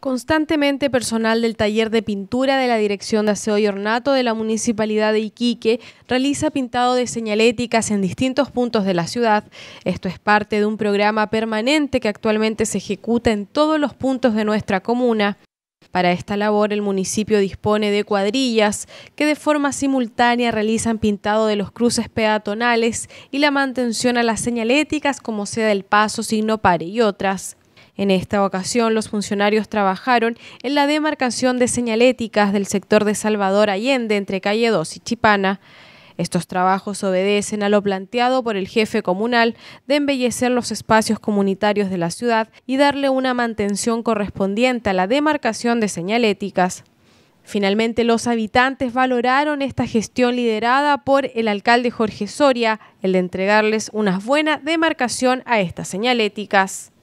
Constantemente personal del taller de pintura de la Dirección de Aseo y Ornato de la Municipalidad de Iquique realiza pintado de señaléticas en distintos puntos de la ciudad. Esto es parte de un programa permanente que actualmente se ejecuta en todos los puntos de nuestra comuna. Para esta labor el municipio dispone de cuadrillas que de forma simultánea realizan pintado de los cruces peatonales y la mantención a las señaléticas como sea del paso, signo pare y otras. En esta ocasión, los funcionarios trabajaron en la demarcación de señaléticas del sector de Salvador Allende entre calle 2 y Chipana. Estos trabajos obedecen a lo planteado por el jefe comunal de embellecer los espacios comunitarios de la ciudad y darle una mantención correspondiente a la demarcación de señaléticas. Finalmente, los habitantes valoraron esta gestión liderada por el alcalde Jorge Soria, el de entregarles una buena demarcación a estas señaléticas.